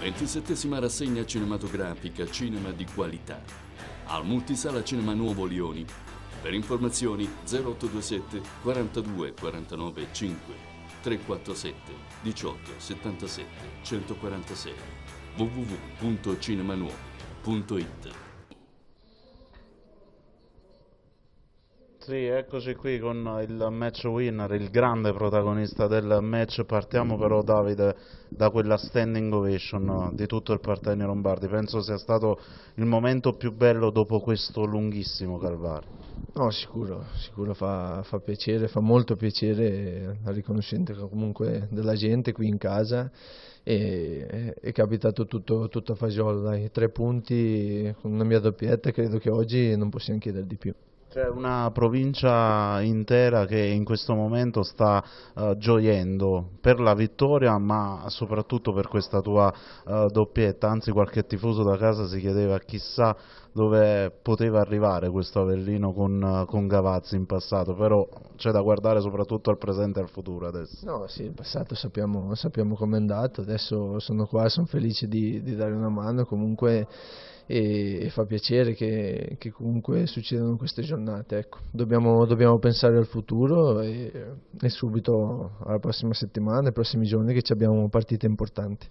27 rassegna cinematografica Cinema di qualità al Multisala Cinema Nuovo Lioni. Per informazioni 0827 42 49 5 347 18 77 146 www.cinemanuovo.it Sì, eccoci qui con il match winner, il grande protagonista del match. Partiamo però, Davide, da quella standing ovation di tutto il Partenio Lombardi. Penso sia stato il momento più bello dopo questo lunghissimo calvario. No, sicuro, sicuro fa, fa piacere, fa molto piacere la riconoscente comunque della gente qui in casa. E, è capitato tutto, tutto a fagiolo, dai, tre punti con una mia doppietta, credo che oggi non possiamo chiedere di più. C'è una provincia intera che in questo momento sta uh, gioiendo per la vittoria ma soprattutto per questa tua uh, doppietta, anzi qualche tifoso da casa si chiedeva chissà dove poteva arrivare questo Avellino con, uh, con Gavazzi in passato, però c'è da guardare soprattutto al presente e al futuro adesso. No, sì, in passato sappiamo, sappiamo com'è andato, adesso sono qua, sono felice di, di dare una mano, comunque e, e fa piacere che, che, comunque succedano queste giornate. Ecco. Dobbiamo, dobbiamo, pensare al futuro e, e subito alla prossima settimana, ai prossimi giorni che ci abbiamo partite importanti.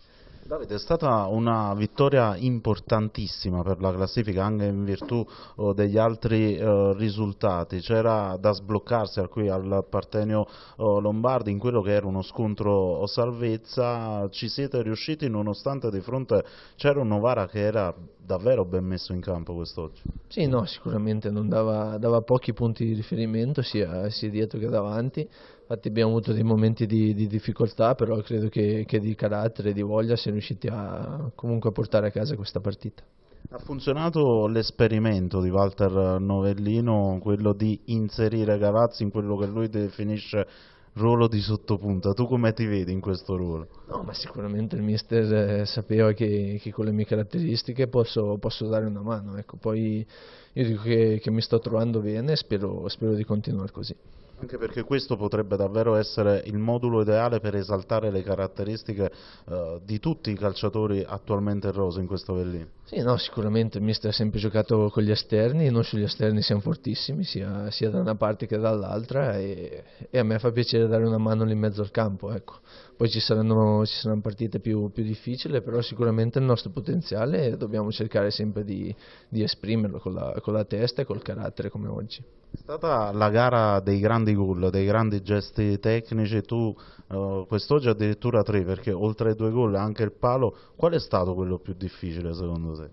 Davide, è stata una vittoria importantissima per la classifica anche in virtù oh, degli altri eh, risultati, c'era da sbloccarsi qui al Partenio oh, Lombardi in quello che era uno scontro salvezza, ci siete riusciti nonostante di fronte c'era un Novara che era davvero ben messo in campo quest'oggi. Sì, no, sicuramente dava, dava, pochi punti di riferimento sia, sia, dietro che davanti, infatti abbiamo avuto dei momenti di, di difficoltà, però credo che, che di carattere e di voglia siano riusciti a, comunque a portare a casa questa partita. Ha funzionato l'esperimento di Walter Novellino, quello di inserire Gavazzi in quello che lui definisce ruolo di sottopunta. Tu come ti vedi in questo ruolo? No, ma sicuramente il mister eh, sapeva che, che, con le mie caratteristiche posso, posso dare una mano. Ecco, poi io dico che, che mi sto trovando bene e spero, spero di continuare così. Anche perché questo potrebbe davvero essere il modulo ideale per esaltare le caratteristiche eh, di tutti i calciatori attualmente in rosa in questo Vellino. Sì, no, sicuramente mister ha sempre giocato con gli esterni noi sugli esterni siamo fortissimi sia, sia da una parte che dall'altra e, e, a me fa piacere dare una mano lì in mezzo al campo. Ecco. Poi ci saranno, ci saranno partite più, più, difficili, però sicuramente il nostro potenziale dobbiamo cercare sempre di, di esprimerlo con la, con la testa e col carattere come oggi. È stata la gara dei grandi grandi gol, dei grandi gesti tecnici, tu eh, quest'oggi addirittura tre, perché oltre ai due gol anche il palo, qual è stato quello più difficile secondo te?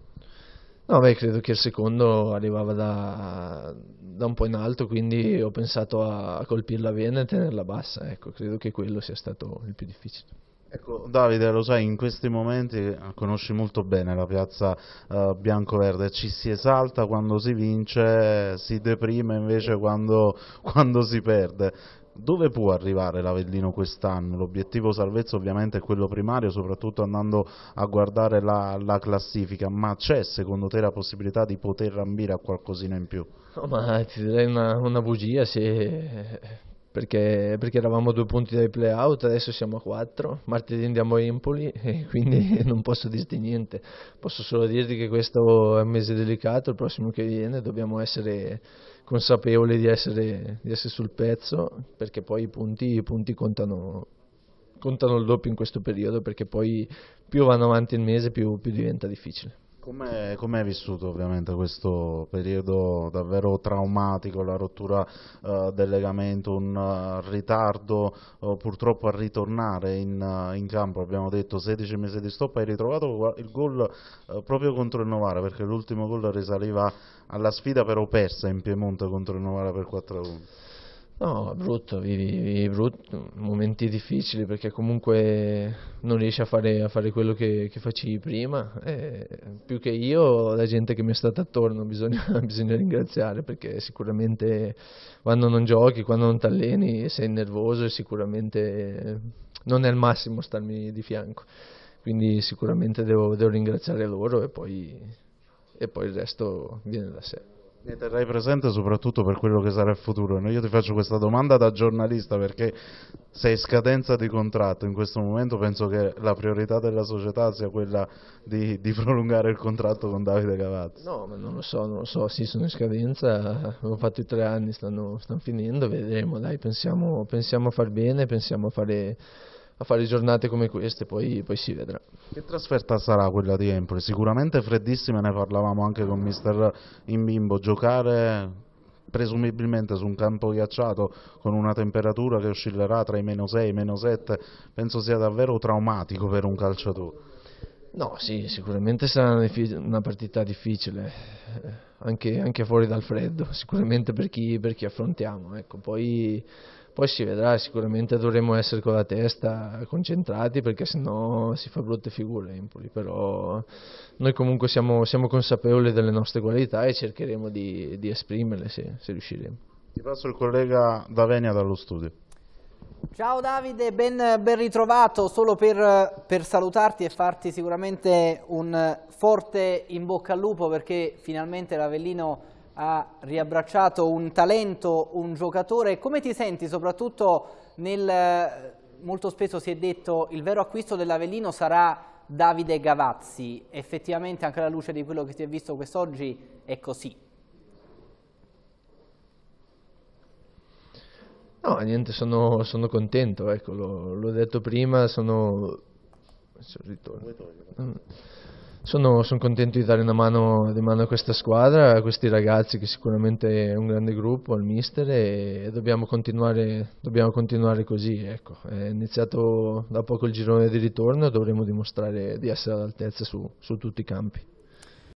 No, beh, credo che il secondo arrivava da, da, un po' in alto, quindi ho pensato a colpirla bene e tenerla bassa. Ecco, credo che quello sia stato il più difficile. Ecco, Davide, lo sai, in questi momenti conosci molto bene la piazza uh, eh, bianco-verde, ci si esalta quando si vince, si deprime invece quando, quando si perde. Dove può arrivare l'Avellino quest'anno? L'obiettivo salvezza ovviamente è quello primario, soprattutto andando a guardare la, la classifica, ma c'è secondo te la possibilità di poter ambire a qualcosina in più? No, ma ti direi una, una bugia se perché, perché, eravamo due punti dai playout, adesso siamo a quattro, martedì andiamo a Empoli e quindi non posso dirti niente, posso solo dirti che questo è un mese delicato, il prossimo che viene dobbiamo essere consapevoli di essere, di essere sul pezzo perché poi i punti, i punti contano, contano il doppio in questo periodo perché poi più vanno avanti il mese più, più diventa difficile. Come hai vissuto ovviamente questo periodo davvero traumatico, la rottura uh, del legamento, un uh, ritardo uh, purtroppo a ritornare in, in, campo, abbiamo detto 16 mesi di stop, hai ritrovato il gol proprio contro il Novara perché l'ultimo gol risaliva alla sfida però persa in Piemonte contro il Novara per 4-1. No, brutto, vivi, vivi brutto, momenti difficili perché comunque non riesci a fare, a fare quello che, che, facevi prima. E più che io, la gente che mi è stata attorno bisogna, bisogna ringraziare perché sicuramente quando non giochi, quando non ti alleni, sei nervoso e sicuramente non è il massimo starmi di fianco. Quindi sicuramente devo, devo ringraziare loro e poi, e poi il resto viene da sé. Ne terrai presente soprattutto per quello che sarà il futuro. Io ti faccio questa domanda da giornalista perché sei in scadenza di contratto in questo momento penso che la priorità della società sia quella di, di prolungare il contratto con Davide Cavazzi. No, ma non lo so, non lo so, sì sono in scadenza, ho fatto i tre anni, stanno, stanno finendo, vedremo, dai, pensiamo, pensiamo a far bene, pensiamo a fare a fare giornate come queste, poi, poi, si vedrà. Che trasferta sarà quella di Empoli? Sicuramente freddissima, ne parlavamo anche con mister Imbimbo, giocare presumibilmente su un campo ghiacciato con una temperatura che oscillerà tra i meno 6 e i meno 7, penso sia davvero traumatico per un calciatore. No, sì, sicuramente sarà una partita difficile, anche, anche fuori dal freddo, sicuramente per chi, per chi affrontiamo. Ecco. Poi, poi, si vedrà, sicuramente dovremo essere con la testa concentrati perché sennò si fa brutte figure Empoli, però noi comunque siamo, siamo consapevoli delle nostre qualità e cercheremo di, di esprimerle se, se riusciremo. Ti passo il collega Davenia dallo studio. Ciao Davide, ben, ben ritrovato, solo per, per, salutarti e farti sicuramente un forte in bocca al lupo perché finalmente l'Avellino ha riabbracciato un talento, un giocatore. Come ti senti soprattutto nel, molto spesso si è detto, il vero acquisto dell'Avellino sarà Davide Gavazzi, effettivamente anche alla luce di quello che si è visto quest'oggi è così. No, niente, sono, sono contento, ecco, l'ho detto prima, sono... Mm. Sono, sono, contento di dare una mano, una mano, a questa squadra, a questi ragazzi che sicuramente è un grande gruppo, al mister e, dobbiamo, continuare, dobbiamo continuare così. Ecco. È iniziato da poco il girone di ritorno e dovremo dimostrare di essere all'altezza su, su tutti i campi.